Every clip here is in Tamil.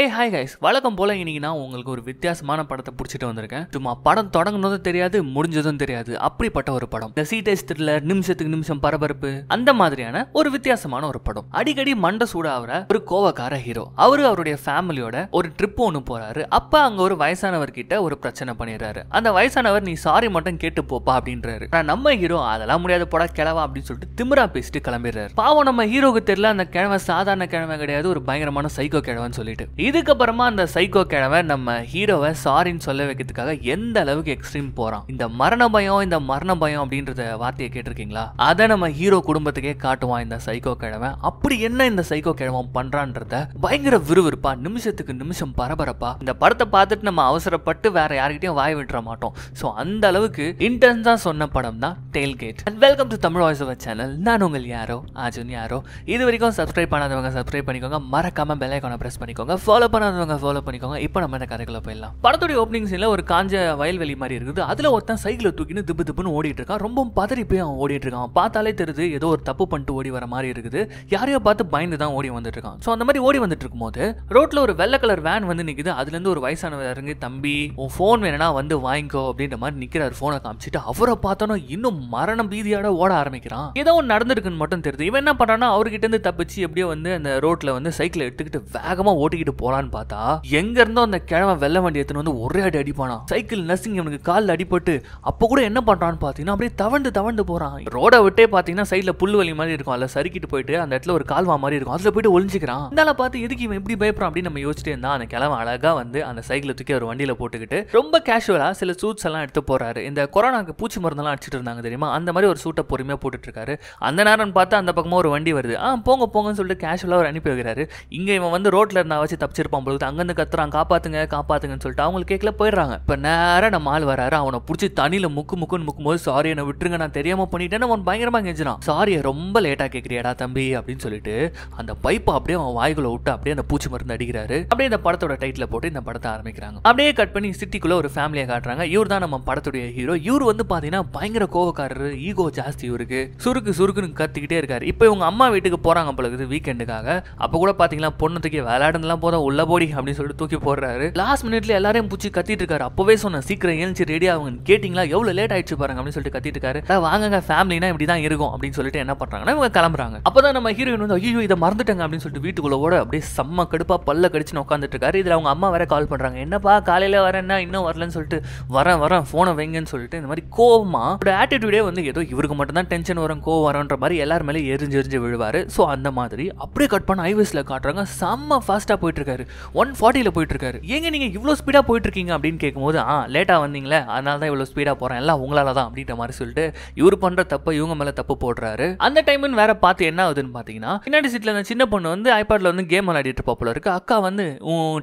ஏ ஹாய் கைஸ் வழக்கம் போல் இன்னைக்கு நான் உங்களுக்கு ஒரு வித்தியாசமான படத்தை பிடிச்சிட்டு வந்திருக்கேன் சும்மா படம் தொடங்கினதும் தெரியாது முடிஞ்சதும் தெரியாது அப்படிப்பட்ட ஒரு படம் இந்த சீடேஸ் த்ரில்லர் நிமிஷத்துக்கு நிமிஷம் பரபரப்பு அந்த மாதிரியான ஒரு வித்தியாசமான ஒரு படம் அடிக்கடி மண்ட சூடாகிற ஒரு கோவக்கார ஹீரோ அவரு அவருடைய ஃபேமிலியோட ஒரு ட்ரிப் ஒன்று போகிறாரு அப்போ அங்கே ஒரு வயசானவர்கிட்ட ஒரு பிரச்சனை பண்ணிடுறாரு அந்த வயசானவர் நீ சாரி மட்டும் கேட்டு போப்பா அப்படின்றாரு ஆனா நம்ம ஹீரோ அதெல்லாம் முடியாத படம் கிழவா அப்படின்னு சொல்லிட்டு திமிரா பேசிட்டு கிளம்பிடுறாரு பாவம் நம்ம ஹீரோக்கு தெரியல அந்த கிழமை சாதாரண கிழமை கிடையாது ஒரு பயங்கரமான சைக்கோ கிழவன்னு சொல்லிட்டு இதுக்கப்புறமா அந்த சைக்கோ கிழவை நம்ம ஹீரோவை சாரின்னு சொல்ல வைக்கிறதுக்காக எந்த அளவுக்கு எக்ஸ்ட்ரீம் போறான் இந்த மரண பயம் இந்த மரண பயம் அப்படின்றத வார்த்தையை கேட்டிருக்கீங்களா அதை நம்ம ஹீரோ குடும்பத்துக்கே காட்டுவான் இந்த சைக்கோ கிழமை அப்படி என்ன இந்த சைக்கோ கிழவன் பண்றான்றத பயங்கர விறுவிறுப்பா நிமிஷத்துக்கு நிமிஷம் பரபரப்பா இந்த படத்தை பார்த்துட்டு நம்ம அவசரப்பட்டு வேற யாருக்கிட்டையும் வாய் விட்டுற மாட்டோம் ஸோ அந்த அளவுக்கு இன்டென்ஸா சொன்ன படம் தான் tailgate and welcome to Tamil voice over channel நான் உங்கள் யாரோ ஆஜுன் யாரோ இது வரைக்கும் சப்ஸ்கிரைப் பண்ணாதவங்க சப்ஸ்கிரைப் பண்ணிக்கோங்க மறக்காம பெல் ஐக்கானை பிரஸ் பண்ணிக்கோங்க ஃபாலோ பண்ணாதவங்க ஃபாலோ பண்ணிக்கோங்க இப்போ நம்ம இந்த கதைக்குள்ள போயிடலாம் படத்துடைய ஓப்பனிங் சீனில் ஒரு காஞ்ச வயல்வெளி மாதிரி இருக்குது அதில் ஒருத்தன் சைக்கிளை தூக்கின்னு திப்பு திப்புன்னு ஓடிட்டு இருக்கான் ரொம்ப பதறி போய் அவன் ஓடிட்டு இருக்கான் பார்த்தாலே தெரியுது ஏதோ ஒரு தப்பு பண்ணிட்டு ஓடி வர மாதிரி இருக்குது யாரையோ பார்த்து பயந்து தான் ஓடி வந்துட்டு இருக்கான் ஸோ அந்த மாதிரி ஓடி வந்துட்டு இருக்கும்போது ரோட்டில் ஒரு வெள்ளை கலர் வேன் வந்து நிற்குது அதுலேருந்து ஒரு வயசானவர் இறங்கி தம்பி உன் ஃபோன் வேணா வந்து வாங்கிக்கோ அப்படின்ற மாதிரி நிற்கிறார் ஃபோனை காமிச்சிட்டு அவரை பார்த்தோன்னா இன்னும் மரணம் பீதியோட ஓட ஆரம்பிக்கிறான் ஏதோ ஒன்று நடந்திருக்குன்னு மட்டும் தெரியுது இவன் என்ன பண்ணான்னா அவர்கிட்ட இருந்து தப்பிச்சு எப்படியோ வந்து அந்த ரோட்டில் வந்து சைக்கிளை எடுத்துக்கிட்டு வேகமாக ஓட்டிக்கிட்டு போலான்னு பார்த்தா எங்க இருந்தோ அந்த கிழமை வெள்ள வண்டி எடுத்துன்னு வந்து ஒரே அடி அடிப்பானா சைக்கிள் நர்சிங் இவனுக்கு காலில் அடிபட்டு அப்போ கூட என்ன பண்றான்னு பார்த்தீங்கன்னா அப்படியே தவண்டு தவண்டு போறான் ரோட விட்டே பார்த்தீங்கன்னா சைடில் புல் வலி மாதிரி இருக்கும் அதில் சறுக்கிட்டு போயிட்டு அந்த இடத்துல ஒரு கால்வா மாதிரி இருக்கும் அதில் போயிட்டு ஒளிஞ்சிக்கிறான் இருந்தாலும் பார்த்து எதுக்கு இவன் எப்படி பயப்படுறான் அப்படின்னு நம்ம யோசிச்சுட்டு இருந்தான் அந்த கிழமை அழகாக வந்து அந்த சைக்கிளை தூக்கி ஒரு வண்டியில் போட்டுக்கிட்டு ரொம்ப கேஷுவலாக சில சூட்ஸ் எல்லாம் எடுத்து போறாரு இந்த கொரோனாக்கு பூச்சி மருந்தெல்லாம் அடிச்சிட்டு இருந்தாங்க தெரியுமா அந்த மாதிரி ஒரு சூட்டை பொறுமையாக போட்டுட்டு இருக்காரு அந்த நேரம் பார்த்தா அந்த பக்கமாக ஒரு வண்டி வருது ஆ போங்க போங்கன்னு சொல்லிட்டு கேஷுவலாக ஒரு அனுப்பி வைக்கிறாரு இங்கே இவன் வந்து ரோட்டில் இருந்தா வச்சு தப்பு தப்பிச்சிருப்பான் பொழுது அங்கேருந்து கத்துறான் காப்பாத்துங்க காப்பாத்துங்கன்னு சொல்லிட்டு அவங்களுக்கு கேட்கல போயிடுறாங்க இப்போ நேராக நம்ம ஆள் வராரு அவனை பிடிச்சி தனியில் முக்கு முக்குன்னு முக்கும் போது சாரி என்னை விட்டுருங்க நான் தெரியாமல் பண்ணிட்டேன்னு அவன் பயங்கரமாக கெஞ்சினான் சாரியை ரொம்ப லேட்டாக கேட்குறியாடா தம்பி அப்படின்னு சொல்லிட்டு அந்த பைப்பை அப்படியே அவன் வாய்க்குள்ள விட்டு அப்படியே அந்த பூச்சி மருந்து அடிக்கிறாரு அப்படியே இந்த படத்தோட டைட்டில் போட்டு இந்த படத்தை ஆரம்பிக்கிறாங்க அப்படியே கட் பண்ணி சிட்டிக்குள்ளே ஒரு ஃபேமிலியை காட்டுறாங்க இவர் தான் நம்ம படத்துடைய ஹீரோ இவர் வந்து பார்த்தீங்கன்னா பயங்கர கோவக்காரர் ஈகோ ஜாஸ்தி இவருக்கு சுருக்கு சுருக்குன்னு கத்திக்கிட்டே இருக்காரு இப்போ இவங்க அம்மா வீட்டுக்கு போகிறாங்க பழகுது வீக்கெண்டுக்காக அப்போ கூட பார்த்தீங்கன்னா பொண்ணுத்துக்கு விளையாடுனதுலாம் போதும் உள்ள போடி அப்படின்னு சொல்லிட்டு தூக்கி போடுறாரு லாஸ்ட் மினிட்ல எல்லாரையும் பூச்சி கத்திட்டு இருக்காரு அப்பவே சொன்ன சீக்கிரம் எழுந்துச்சு ரெடி ஆகுங்க கேட்டிங்களா எவ்வளவு லேட் ஆயிடுச்சு பாருங்க அப்படின்னு சொல்லிட்டு கத்திட்டு இருக்காரு வாங்க ஃபேமிலினா இப்படி தான் இருக்கும் அப்படின்னு சொல்லிட்டு என்ன பண்றாங்கன்னா இவங்க கிளம்புறாங்க அப்பதான் நம்ம ஹீரோயின் வந்து ஐயோ இதை மறந்துட்டாங்க அப்படின்னு சொல்லிட்டு வீட்டுக்குள்ளோட அப்படியே செம்ம கடுப்பா பல்ல கடிச்சு உட்காந்துட்டு இருக்காரு இதுல அவங்க அம்மா வேற கால் பண்றாங்க என்னப்பா காலையில வரேன்னா இன்னும் வரலன்னு சொல்லிட்டு வரேன் வரேன் போனை வைங்கன்னு சொல்லிட்டு இந்த மாதிரி கோவமா அவரோட ஆட்டிடியூடே வந்து ஏதோ இவருக்கு மட்டும் தான் டென்ஷன் வரும் கோவம் வரன்ற மாதிரி எல்லாரும் மேலே எரிஞ்சு எரிஞ்சு விழுவாரு ஸோ அந்த மாதிரி அப்படியே கட் பண்ண ஐவஸ்ல காட்டுறாங்க செம்ம ஃபாஸ்டா போயிட்டு இருக்காரு இருக்காரு ஒன் ஃபார்ட்டியில் போயிட்டு இருக்காரு ஏங்க நீங்க இவ்வளோ ஸ்பீடாக போயிட்டு இருக்கீங்க அப்படின்னு கேட்கும்போது ஆ லேட்டாக வந்தீங்களே அதனால தான் இவ்வளோ ஸ்பீடாக போறேன் எல்லாம் உங்களால் தான் அப்படின்ற மாதிரி சொல்லிட்டு இவர் பண்ற தப்பை இவங்க மேலே தப்பு போடுறாரு அந்த டைம்னு வேற பார்த்து என்ன ஆகுதுன்னு பார்த்தீங்கன்னா பின்னாடி சீட்டில் சின்ன பொண்ணு வந்து ஐபேடில் வந்து கேம் விளையாடிட்டு போல இருக்கு அக்கா வந்து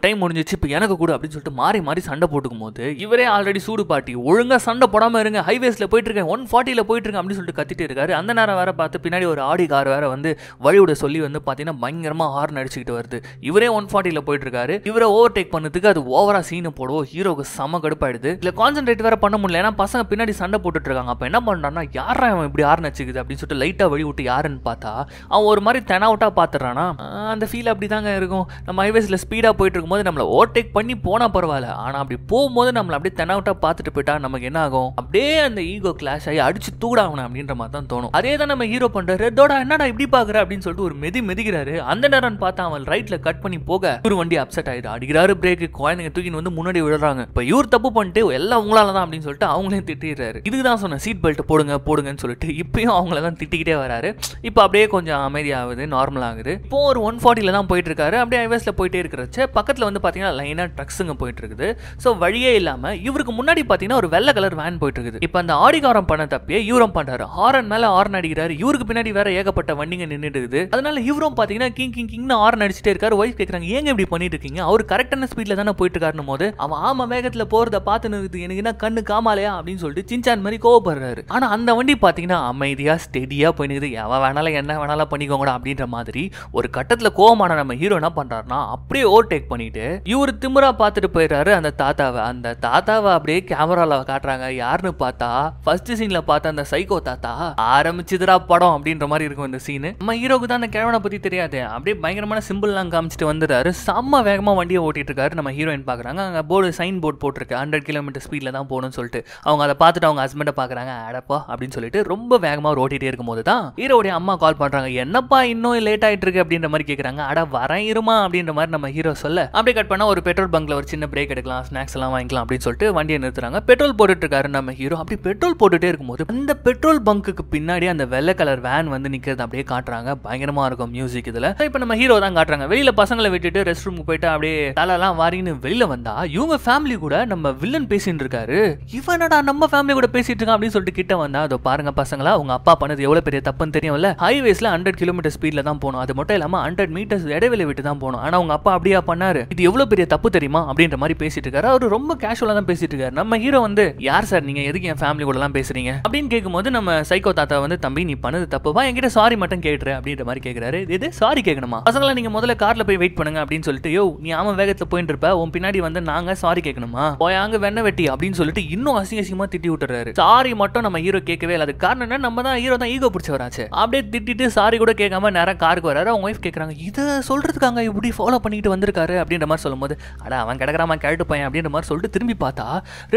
டைம் முடிஞ்சிச்சு இப்போ எனக்கு கூட அப்படின்னு சொல்லிட்டு மாறி மாறி சண்டை போட்டுக்கும் போது இவரே ஆல்ரெடி சூடு பாட்டி ஒழுங்காக சண்டை போடாமல் இருங்க ஹைவேஸில் போயிட்டு இருக்கேன் ஒன் ஃபார்ட்டியில் போயிட்டு இருக்கேன் அப்படின்னு சொல்லிட்டு கத்திட்டு இருக்காரு அந்த நேரம் வேற பார்த்து பின்னாடி ஒரு ஆடி கார் வேற வந்து வழியோட சொல்லி வந்து பார்த்தீங்கன்னா பயங்கரமா ஹார்ன் அடிச்சுக்கிட்டு வருது இவரே ஒன் ஃபார்ட்டியில் ஸ்பீட்ல போயிட்டு இருக்காரு இவரை ஓவர் டேக் பண்ணதுக்கு அது ஓவரா சீனை போடுவோம் ஹீரோக்கு செம கடுப்பாயிடுது இல்ல கான்சென்ட்ரேட் வேற பண்ண முடியல ஏன்னா பசங்க பின்னாடி சண்டை போட்டுட்டு இருக்காங்க அப்ப என்ன பண்றான்னா யாரா அவன் இப்படி ஆறு வச்சுக்குது அப்படின்னு சொல்லிட்டு லைட்டா வழி விட்டு யாருன்னு பார்த்தா அவன் ஒரு மாதிரி தெனாவட்டா பாத்துறானா அந்த ஃபீல் அப்படிதாங்க இருக்கும் நம்ம ஹைவேஸ்ல ஸ்பீடா போயிட்டு போது நம்மள ஓவர் டேக் பண்ணி போனா பரவாயில்ல ஆனா அப்படி போகும்போது நம்மள அப்படியே தெனாவட்டா பார்த்துட்டு போயிட்டா நமக்கு என்ன ஆகும் அப்படியே அந்த ஈகோ கிளாஷ் ஆகி அடிச்சு தூடாகணும் அப்படின்ற மாதிரி தான் தோணும் அதே தான் நம்ம ஹீரோ பண்றாரு தோடா என்னடா இப்படி பாக்குற அப்படின்னு சொல்லிட்டு ஒரு மெதி மெதிக்கிறாரு அந்த நேரம் பார்த்தா அவன் ரைட்ல கட் பண்ணி போக ஒரு வண்டி அப்செட் ஆயிடும் அடிக்கிறாரு பிரேக்கு குழந்தைங்க தூக்கி வந்து முன்னாடி விழுறாங்க இப்போ இவர் தப்பு பண்ணிட்டு எல்லாம் உங்களால தான் அப்படின்னு சொல்லிட்டு அவங்களே திட்டிடுறாரு இதுக்கு தான் சொன்ன சீட் பெல்ட் போடுங்க போடுங்கன்னு சொல்லிட்டு இப்பயும் அவங்கள தான் திட்டிக்கிட்டே வராரு இப்ப அப்படியே கொஞ்சம் அமைதியாகுது நார்மல் ஆகுது இப்போ ஒரு ஒன் ஃபார்ட்டில தான் போயிட்டு இருக்காரு அப்படியே ஹைவேஸ்ல போயிட்டே இருக்கிறச்ச பக்கத்துல வந்து பாத்தீங்கன்னா லைனா ட்ரக்ஸுங்க போயிட்டு இருக்குது ஸோ வழியே இல்லாம இவருக்கு முன்னாடி பாத்தீங்கன்னா ஒரு வெள்ளை கலர் வேன் போயிட்டு இருக்குது இப்போ அந்த ஆடிகாரம் பண்ண தப்பியே இவரும் பண்ணுறாரு ஹாரன் மேல ஹாரன் அடிக்கிறாரு இவருக்கு பின்னாடி வேற ஏகப்பட்ட வண்டிங்க நின்றுட்டு இருக்குது அதனால இவரும் பார்த்தீங்கன்னா கிங் கிங் கிங்னு ஹார்ன் அடிச்சுட்டே இருக்காரு ஒய்ஃப் கேட்குறாங்க ஏங்க நீங்கள் இப்படி பண்ணிட்டு இருக்கீங்க அவர் கரெக்டான ஸ்பீடில் தானே போயிட்டு இருக்காருன்னு போது அவன் ஆமா வேகத்தில் போகிறத பார்த்து நிறுத்து எனக்கு என்ன கண்ணு காமாலையா அப்படின்னு சொல்லிட்டு சின்சான் மாதிரி கோவப்படுறாரு ஆனால் அந்த வண்டி பார்த்தீங்கன்னா அமைதியாக ஸ்டெடியாக போயினுக்குது எவன் வேணாலும் என்ன வேணாலும் பண்ணிக்கோங்கடா அப்படின்ற மாதிரி ஒரு கட்டத்தில் கோவமான நம்ம ஹீரோ என்ன பண்ணுறாருனா அப்படியே ஓவர்டேக் பண்ணிட்டு இவர் திமுறா பார்த்துட்டு போயிடுறாரு அந்த தாத்தாவை அந்த தாத்தாவை அப்படியே கேமராவில் காட்டுறாங்க யாருன்னு பார்த்தா ஃபர்ஸ்ட் சீனில் பார்த்தா அந்த சைக்கோ தாத்தா ஆரம்பிச்சதுடா படம் அப்படின்ற மாதிரி இருக்கும் இந்த சீனு நம்ம ஹீரோக்கு தான் அந்த கேமரா பற்றி தெரியாது அப்படியே பயங்கரமான சிம்பிள்லாம் காமிச்சிட்டு வந்துடுறாரு செம்ம வேகமாக வண்டியை இருக்காரு நம்ம ஹீரோயின் பார்க்குறாங்க அங்கே போர்டு சைன் போர்டு போட்டிருக்கு ஹண்ட்ரட் கிலோமீட்டர் ஸ்பீடில் தான் போகணும்னு சொல்லிட்டு அவங்க அதை பார்த்துட்டு அவங்க ஹஸ்பண்டை பார்க்குறாங்க அடப்பா அப்படின்னு சொல்லிட்டு ரொம்ப வேகமாக ஓட்டிகிட்டே இருக்கும்போது தான் ஹீரோடைய அம்மா கால் பண்ணுறாங்க என்னப்பா இன்னும் லேட் ஆகிட்டு இருக்கு அப்படின்ற மாதிரி கேட்குறாங்க அட வரேன் இருமா அப்படின்ற மாதிரி நம்ம ஹீரோ சொல்ல அப்படியே கட் பண்ணால் ஒரு பெட்ரோல் பங்கில் ஒரு சின்ன பிரேக் எடுக்கலாம் ஸ்நாக்ஸ் எல்லாம் வாங்கிக்கலாம் அப்படின்னு சொல்லிட்டு வண்டியை நிறுத்துறாங்க பெட்ரோல் இருக்காரு நம்ம ஹீரோ அப்படி பெட்ரோல் போட்டுகிட்டே இருக்கும்போது அந்த பெட்ரோல் பங்குக்கு பின்னாடி அந்த வெள்ளை கலர் வேன் வந்து நிற்கிறது அப்படியே காட்டுறாங்க பயங்கரமாக இருக்கும் மியூசிக் இதில் இப்போ நம்ம ஹீரோ தான் காட்டுறாங்க வெளியில் பசங்களை விட்டுட்டு ரெஸ்ட் ரூமுக்கு போயிட்டு அப்படியே தலைலாம் வாரின்னு வெளியில வந்தா இவங்க ஃபேமிலி கூட நம்ம வில்லன் பேசிட்டு இருக்காரு இவனடா நம்ம ஃபேமிலி கூட பேசிட்டு இருக்கான் அப்படின்னு சொல்லிட்டு கிட்ட வந்தா அதோ பாருங்க பசங்களா உங்க அப்பா பண்ணது எவ்வளவு பெரிய தப்புன்னு தெரியும்ல ஹைவேஸ்ல ஹண்ட்ரட் கிலோமீட்டர் ஸ்பீட்ல தான் போனோம் அது மட்டும் இல்லாம ஹண்ட்ரட் மீட்டர்ஸ் இடைவெளி விட்டு தான் போனோம் ஆனா உங்க அப்பா அப்படியா பண்ணாரு இது எவ்வளவு பெரிய தப்பு தெரியுமா அப்படின்ற மாதிரி பேசிட்டு இருக்காரு அவரு ரொம்ப கேஷுவலா தான் பேசிட்டு இருக்காரு நம்ம ஹீரோ வந்து யார் சார் நீங்க எதுக்கு என் ஃபேமிலி கூட எல்லாம் பேசுறீங்க அப்படின்னு கேட்கும்போது நம்ம சைக்கோ தாத்தா வந்து தம்பி நீ பண்ணது தப்புவா என்கிட்ட சாரி மட்டும் கேட்டுற அப்படின்ற மாதிரி கேட்கிறாரு இது சாரி கேட்கணுமா பசங்களா நீங்க முதல்ல கார்ல போய் வெயிட் பண்ணுங்க அப்படின்னு அப்படின்னு சொல்லிட்டு யோ நீ ஆமாம் வேகத்தில் போயிட்டு இருப்ப உன் பின்னாடி வந்து நாங்க சாரி கேட்கணுமா போயாங்க வெண்ண வெட்டி அப்படின்னு சொல்லிட்டு இன்னும் அசிங்க அசிங்கமா திட்டி விட்டுறாரு சாரி மட்டும் நம்ம ஹீரோ கேட்கவே இல்லை அது காரணம் என்ன நம்ம தான் ஹீரோ தான் ஈகோ பிடிச்சவராச்சு அப்படியே திட்டிட்டு சாரி கூட கேட்காம நேரம் காருக்கு வராரு அவங்க ஒய்ஃப் கேட்குறாங்க இதை சொல்றதுக்காங்க இப்படி ஃபாலோ பண்ணிட்டு வந்திருக்காரு அப்படின்ற மாதிரி சொல்லும்போது அட அவன் கிடக்கிறாமன் கேட்டு பையன் அப்படின்ற மாதிரி சொல்லிட்டு திரும்பி பார்த்தா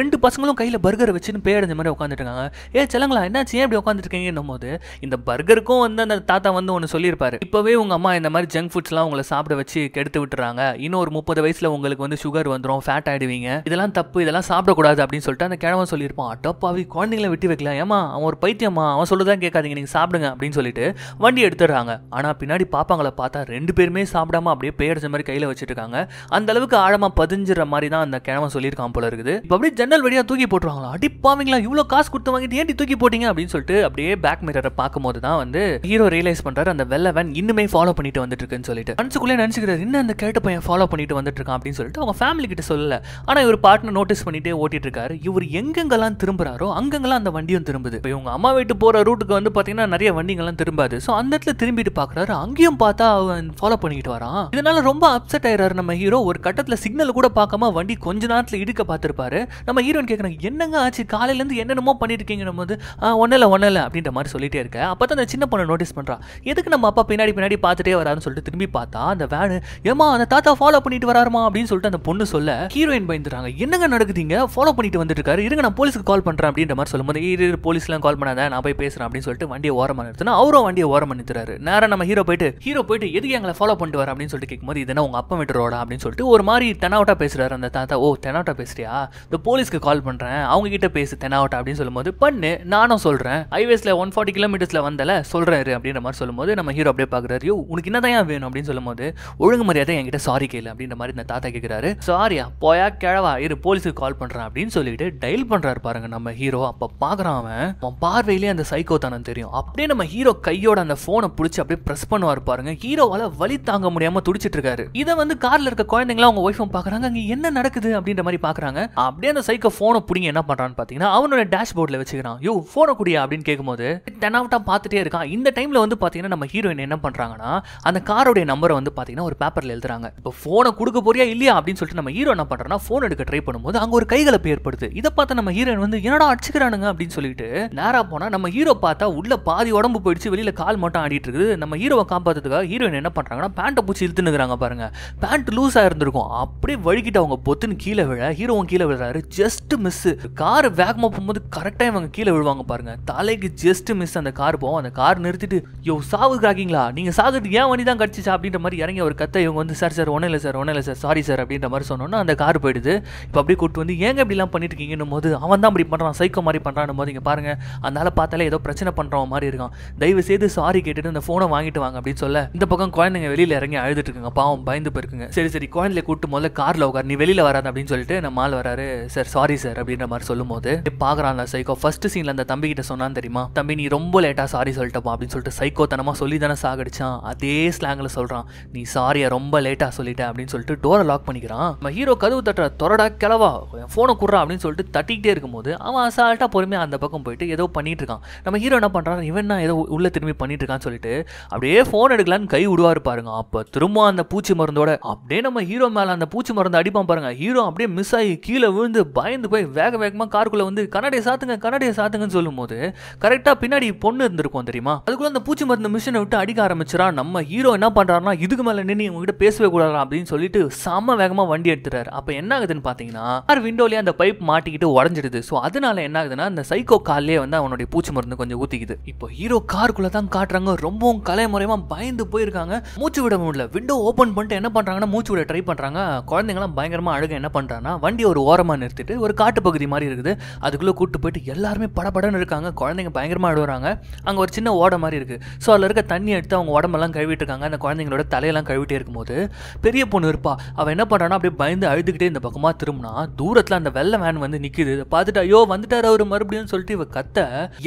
ரெண்டு பசங்களும் கையில் பர்கர் வச்சுன்னு பேரடைஞ்ச மாதிரி உட்காந்துருக்காங்க இருக்காங்க ஏ செல்லங்களா என்னாச்சு அப்படி உட்காந்துருக்கீங்கன்னும் போது இந்த பர்கருக்கும் வந்து அந்த தாத்தா வந்து ஒன்னு சொல்லியிருப்பாரு இப்போவே உங்க அம்மா இந்த மாதிரி ஜங்க் ஃபுட்ஸ்லாம் உங்களை சாப்பிட வச்சு கெடுத்து விட்டு விட்டுறாங்க இன்னும் ஒரு முப்பது வயசுல உங்களுக்கு வந்து சுகர் வந்துடும் ஃபேட் ஆயிடுவீங்க இதெல்லாம் தப்பு இதெல்லாம் சாப்பிடக்கூடாது அப்படின்னு சொல்லிட்டு அந்த கிழவன் சொல்லியிருப்பான் அடப்பாவி குழந்தைங்கள விட்டு வைக்கலாம் ஏமா அவன் ஒரு பைத்தியம்மா அவன் சொல்லதான் கேட்காதீங்க நீங்க சாப்பிடுங்க அப்படின்னு சொல்லிட்டு வண்டி எடுத்துடுறாங்க ஆனா பின்னாடி பாப்பாங்களை பார்த்தா ரெண்டு பேருமே சாப்பிடாம அப்படியே பேயடிச்ச மாதிரி கையில வச்சிருக்காங்க அந்த அளவுக்கு ஆழமா பதிஞ்சிற மாதிரி தான் அந்த கிழவன் சொல்லியிருக்கான் போல இருக்குது இப்போ அப்படியே ஜன்னல் வழியா தூக்கி போட்டுருவாங்களா அடிப்பாவீங்களா இவ்வளவு காசு கொடுத்து வாங்கிட்டு ஏன் தூக்கி போட்டீங்க அப்படின்னு சொல்லிட்டு அப்படியே பேக் மிரரை பார்க்கும்போது தான் வந்து ஹீரோ ரியலைஸ் பண்றாரு அந்த வெள்ளவன் இன்னுமே ஃபாலோ பண்ணிட்டு வந்துட்டு இருக்குன்னு சொல்லிட்டு மனசுக்குள்ளே நினச்சிக்கிறாரு என்ன அந்த கேட்ட பையன் ஃபாலோ பண்ணிட்டு வந்துட்டுருக்கான் அப்படின்னு சொல்லிட்டு அவங்க ஃபேமிலி கிட்ட சொல்லலை ஆனால் இவர் பார்ட்னர் நோட்டீஸ் பண்ணிட்டே ஓட்டிட்டு இருக்காரு இவர் எங்கெங்கெல்லாம் திரும்புறாரோ அங்கெங்கெல்லாம் அந்த வண்டியும் திரும்புது இப்போ இவங்க அம்மா வீட்டு போகிற ரூட்டுக்கு வந்து பார்த்தீங்கன்னா நிறைய வண்டிங்கெல்லாம் திரும்பாது ஸோ அந்த இடத்துல திரும்பிட்டு பார்க்குறாரு அங்கேயும் பார்த்தா அவன் ஃபாலோ பண்ணிட்டு வரான் இதனால ரொம்ப அப்செட் ஆயிடுறாரு நம்ம ஹீரோ ஒரு கட்டத்தில் சிக்னல் கூட பார்க்காம வண்டி கொஞ்ச நேரத்தில் இடுக்க பார்த்துருப்பாரு நம்ம ஹீரோன் கேட்குறாங்க என்னங்க ஆச்சு காலையிலேருந்து என்னென்னமோ பண்ணியிருக்கீங்கன்னும் போது ஒன்றும் இல்லை அப்படின்ற மாதிரி சொல்லிட்டே இருக்க அப்போ தான் அந்த சின்ன பொண்ணை நோட்டீஸ் பண்ணுறான் எதுக்கு நம்ம அப்பா பின்னாடி பின்னாடி பார்த்துட்டே வரான்னு சொல்லிட்டு திரும்பி பார்த்தா அந்த வேனு ஏமா அந்த தாத்தா ஃபாலோ பண்ணிட்டு வராருமா அப்படின்னு சொல்லிட்டு அந்த பொண்ணு சொல்ல ஹீரோயின் பயந்துறாங்க என்னங்க நடக்குதுங்க ஃபாலோ பண்ணிட்டு வந்துட்டு இருக்காரு இருங்க நான் போலீஸுக்கு கால் பண்ணுறேன் அப்படின்ற மாதிரி சொல்லும்போது ஈரோ போலீஸ்லாம் கால் பண்ணாத நான் போய் பேசுகிறேன் அப்படின்னு சொல்லிட்டு வண்டியை ஓரமாக நிறுத்தினா அவரும் வண்டியை ஓரமாக நிறுத்துறாரு நேராக நம்ம ஹீரோ போயிட்டு ஹீரோ போயிட்டு எதுக்கு எங்களை ஃபாலோ பண்ணிட்டு வர அப்படின்னு சொல்லிட்டு கேட்கும்போது இதனா உங்கள் அப்பா விட்டுறோடா அப்படின்னு சொல்லிட்டு ஒரு மாதிரி தெனாவட்டா பேசுறாரு அந்த தாத்தா ஓ தெனாவட்டா பேசுறியா இந்த போலீஸ்க்கு கால் பண்ணுறேன் அவங்க கிட்ட பேசு தெனாவட்டா அப்படின்னு சொல்லும்போது பண்ணு நானும் சொல்கிறேன் ஹைவேஸில் ஒன் ஃபார்ட்டி கிலோமீட்டர்ஸில் வந்தல சொல்கிறாரு அப்படின்ற மாதிரி சொல்லும்போது நம்ம ஹீரோ அப்படியே பார்க்குறாரு உனக்கு என்னதான் வேணும் அப்படின்னு சொல்லும்போது ஒழுங்கு மரியாதை தான் என்கிட்ட சாரி கேளு அப்படின்ற மாதிரி இந்த தாத்தா கேட்குறாரு சாரியா போயா கிழவா இரு போலீஸுக்கு கால் பண்ணுறான் அப்படின்னு சொல்லிட்டு டயல் பண்ணுறாரு பாருங்க நம்ம ஹீரோ அப்போ பார்க்குறான் அவன் அவன் பார்வையிலேயே அந்த சைக்கோ தானம் தெரியும் அப்படியே நம்ம ஹீரோ கையோட அந்த ஃபோனை பிடிச்சி அப்படியே ப்ரெஸ் பண்ணுவார் பாருங்க ஹீரோவால் வலி தாங்க முடியாமல் துடிச்சிட்டு இருக்காரு இதை வந்து கார்ல இருக்க குழந்தைங்களா அவங்க ஒய்ஃபும் பார்க்குறாங்க அங்கே என்ன நடக்குது அப்படின்ற மாதிரி பார்க்குறாங்க அப்படியே அந்த சைக்கோ ஃபோனை பிடிங்க என்ன பண்ணுறான்னு பார்த்தீங்கன்னா அவனோட டேஷ்போர்டில் வச்சுக்கிறான் யோ ஃபோனை குடியா அப்படின்னு கேட்கும்போது தெனாவட்டா பார்த்துட்டே இருக்கான் இந்த டைமில் வந்து பார்த்தீங்கன்னா நம்ம ஹீரோயின் என்ன பண்ணுறாங்கன்னா அந்த காரோடைய நம்பரை வந்து பார்த்தீங்கன்னா ஒரு பேப்பரில் எழுதுறாங்க இப்போ ஃபோனை கொடுக்க போறியா இல்லையா அப்படின்னு சொல்லிட்டு நம்ம ஹீரோ என்ன பண்றோம்னா ஃபோன் எடுக்க ட்ரை பண்ணும்போது அங்க ஒரு கைகலப்பு ஏற்படுது இதை பார்த்தா நம்ம ஹீரோயின் வந்து என்னடா அடிச்சுக்கிறானுங்க அப்படின்னு சொல்லிட்டு நேரா போனா நம்ம ஹீரோ பார்த்தா உள்ள பாதி உடம்பு போயிடுச்சு வெளியில கால் மட்டும் ஆடிட்டு இருக்குது நம்ம ஹீரோவை காப்பாத்துறதுக்காக ஹீரோயின் என்ன பண்றாங்கன்னா பேண்ட்டை பூச்சி இழுத்துனுக்குறாங்க பாருங்க பேண்ட் லூஸா இருந்திருக்கும் அப்படியே வழுகிட்டு அவங்க பொத்துன்னு கீழே விழ ஹீரோவும் கீழே விழுறாரு ஜஸ்ட் மிஸ் கார் வேகமா போகும்போது கரெக்டா இவங்க கீழே விழுவாங்க பாருங்க தலைக்கு ஜஸ்ட் மிஸ் அந்த கார் போவோம் அந்த கார் நிறுத்திட்டு யோ சாவுக்கு ஆகிங்களா நீங்க சாகுறதுக்கு ஏன் வண்டி தான் கடிச்சிச்சா அப்படின்ற மாதிரி இறங்கி அவர் கத்தை இவங்க வந்து வந்து சார் சார் ஒன்றும் இல்லை சார் ஒன்றும் இல்லை சார் சாரி சார் அப்படின்ற மாதிரி சொன்னோன்னா அந்த கார் போயிடுது இப்போ அப்படியே கூப்பிட்டு வந்து ஏங்க இப்படிலாம் பண்ணிட்டு இருக்கீங்கன்னும் போது அவன் தான் அப்படி பண்ணுறான் சைக்கோ மாதிரி பண்ணுறான் போது இங்கே பாருங்கள் அதனால் பார்த்தாலே ஏதோ பிரச்சனை பண்ணுறவன் மாதிரி இருக்கான் தயவு செய்து சாரி கேட்டுட்டு அந்த ஃபோனை வாங்கிட்டு வாங்க அப்படின்னு சொல்ல இந்த பக்கம் குழந்தைங்க வெளியில் இறங்கி அழுதுட்டு இருக்குங்க பாவம் பயந்து போயிருக்குங்க சரி சரி குழந்தைய கூப்பிட்டு முதல்ல காரில் உட்கார் நீ வெளியில் வராது அப்படின்னு சொல்லிட்டு நம்ம மால் வராரு சார் சாரி சார் அப்படின்ற மாதிரி சொல்லும் போது சைக்கோ ஃபர்ஸ்ட் சீனில் அந்த தம்பி கிட்ட சொன்னான்னு தெரியுமா தம்பி நீ ரொம்ப லேட்டாக சாரி சொல்லிட்டப்பா அப்படின்னு சொல்லிட்டு சைக்கோ தனமாக சொல்லி தானே சாகடிச்சான் அதே ஸ்லாங்கில் சொல்கிறான் நீ சாரியை ரொம்ப லேட்டாக சொல்லிட்டேன் அப்படின்னு சொல்லிட்டு டோரை லாக் பண்ணிக்கிறான் நம்ம ஹீரோ கதவு தட்டுற தொடடா கிளவா என் ஃபோனை குடுறா அப்படின்னு சொல்லிட்டு தட்டிக்கிட்டே இருக்கும்போது அவன் அசால்ட்டாக பொறுமையாக அந்த பக்கம் போயிட்டு ஏதோ பண்ணிட்டு இருக்கான் நம்ம ஹீரோ என்ன பண்ணுறான் இவன் நான் ஏதோ உள்ளே திரும்பி பண்ணிட்டு இருக்கான்னு சொல்லிட்டு அப்படியே ஃபோன் எடுக்கலான்னு கை விடுவார் பாருங்க அப்போ திரும்ப அந்த பூச்சி மருந்தோட அப்படியே நம்ம ஹீரோ மேலே அந்த பூச்சி மருந்து அடிப்பான் பாருங்க ஹீரோ அப்படியே மிஸ் ஆகி கீழே விழுந்து பயந்து போய் வேக வேகமாக காருக்குள்ளே வந்து கண்ணாடியை சாத்துங்க கண்ணாடியை சாத்துங்கன்னு சொல்லும்போது கரெக்டாக பின்னாடி பொண்ணு இருந்திருக்கும் தெரியுமா அதுக்குள்ளே அந்த பூச்சி மருந்து மிஷினை விட்டு அடிக்க ஆரம்பிச்சிடா நம்ம ஹீரோ என்ன பண்ணுறாருனா இதுக்கு மேலே நின்று இவங்ககிட்ட பேச பேசவே கூடாது அப்படின்னு சொல்லிட்டு செம்ம வேகமாக வண்டி எடுத்துறாரு அப்போ என்ன ஆகுதுன்னு பார்த்தீங்கன்னா விண்டோலயே அந்த பைப் மாட்டிக்கிட்டு உடஞ்சிடுது ஸோ அதனால என்ன ஆகுதுன்னா அந்த சைக்கோ கால்லே வந்து அவனுடைய பூச்சி மருந்து கொஞ்சம் ஊத்திக்குது இப்போ ஹீரோ காருக்குள்ளே தான் காட்டுறாங்க ரொம்பவும் கலை முறையமா பயந்து போயிருக்காங்க மூச்சு விட முடியல விண்டோ ஓப்பன் பண்ணிட்டு என்ன பண்ணுறாங்கன்னா மூச்சு விட ட்ரை பண்ணுறாங்க எல்லாம் பயங்கரமாக அழுக என்ன பண்றாங்கன்னா வண்டி ஒரு ஓரமாக நிறுத்திட்டு ஒரு காட்டு பகுதி மாதிரி இருக்குது அதுக்குள்ளே கூட்டு போயிட்டு எல்லாருமே படபடன்னு இருக்காங்க குழந்தைங்க பயங்கரமாக அழுகுறாங்க அங்கே ஒரு சின்ன ஓட மாதிரி இருக்குது ஸோ அதில் இருக்க தண்ணி எடுத்து அவங்க உடம்பெல்லாம் கழுவிட்டு இருக்காங்க அந்த குழந்தைங்களோட தலையெல்லாம் கழுவிட்டே இருக்கும்போது பெரிய பொண்ணு இருப்பா அவன் என்ன பண்ணுறான்னா அப்படியே பயந்து அழுதுகிட்டே இந்த பக்கமாக திரும்பினா தூரத்தில் அந்த வெள்ளை வேன் வந்து நிற்கிது பார்த்துட்டு ஐயோ வந்துட்டார் அவர் மறுபடியும் சொல்லிட்டு இவ கத்த